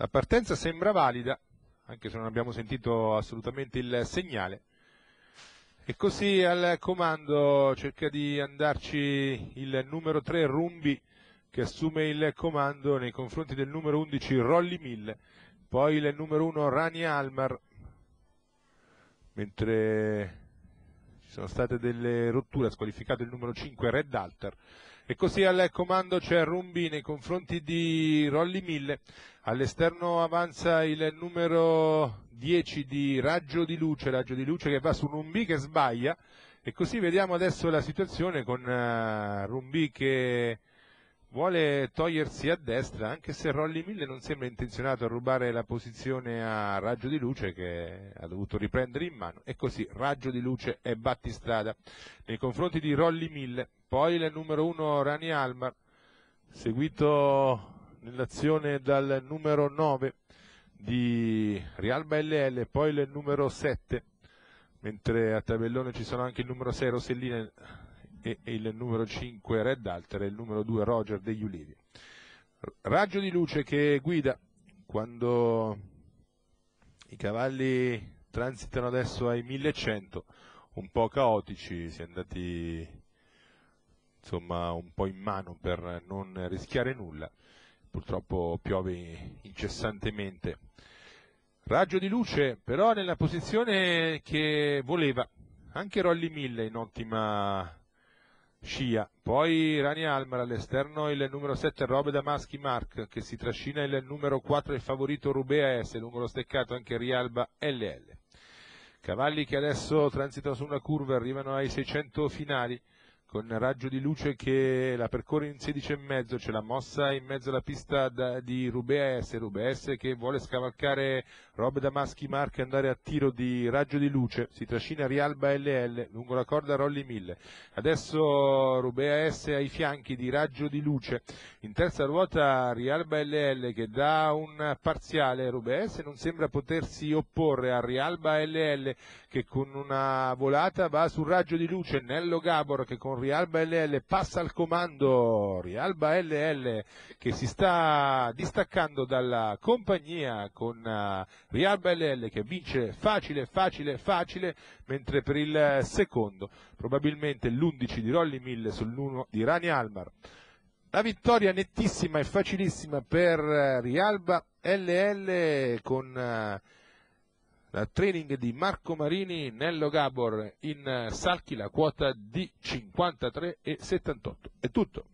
La partenza sembra valida, anche se non abbiamo sentito assolutamente il segnale. E così al comando cerca di andarci il numero 3 Rumbi che assume il comando nei confronti del numero 11 Rolli 1000, poi il numero 1 Rani Almar, mentre ci sono state delle rotture, ha squalificato il numero 5 Red Alter e così al comando c'è Rumbi nei confronti di Rolli 1000. all'esterno avanza il numero 10 di Raggio di Luce, Raggio di Luce che va su Rumbi che sbaglia e così vediamo adesso la situazione con uh, Rumbi che vuole togliersi a destra anche se Rolly Mille non sembra intenzionato a rubare la posizione a Raggio di Luce che ha dovuto riprendere in mano e così Raggio di Luce e Battistrada nei confronti di Rolly Mille poi il numero 1 Rani Almar seguito nell'azione dal numero 9 di Rialba LL poi il numero 7 mentre a tabellone ci sono anche il numero 6 Rossellina e, il numero 5 Red Alter e il numero 2 Roger degli Ulivi. Raggio di luce che guida quando i cavalli transitano adesso ai 1100, un po' caotici, si è andati insomma un po' in mano per non rischiare nulla, purtroppo piove incessantemente. Raggio di luce però nella posizione che voleva, anche Rolli 1000 in ottima scia. Poi Rania Almar all'esterno il numero 7 Robe Damaschi Mark che si trascina il numero 4 il favorito Rubea S, lungo lo steccato anche Rialba LL. Cavalli che adesso transitano su una curva, arrivano ai 600 finali con raggio di luce che la percorre in 16,5, c'è la mossa in mezzo alla pista da, di Rubees, Rubees che vuole scavalcare Rob Damaschi Mark e andare a tiro di raggio di luce, si trascina Rialba LL lungo la corda Rolli 1000, adesso Rubees ai fianchi di raggio di luce, in terza ruota Rialba LL che dà un parziale, Rubees non sembra potersi opporre a Rialba LL che con una volata va sul raggio di luce, Nello Gabor che con Rialba LL passa al comando, Rialba LL che si sta distaccando dalla compagnia con eh, Rialba LL che vince facile, facile, facile, mentre per il secondo probabilmente l'11 di Rolli Mille sull'1 di Rani Almar. La vittoria nettissima e facilissima per eh, Rialba LL con eh, la training di Marco Marini, Nello Gabor in eh, Salchi, la quota di 53,78. È tutto.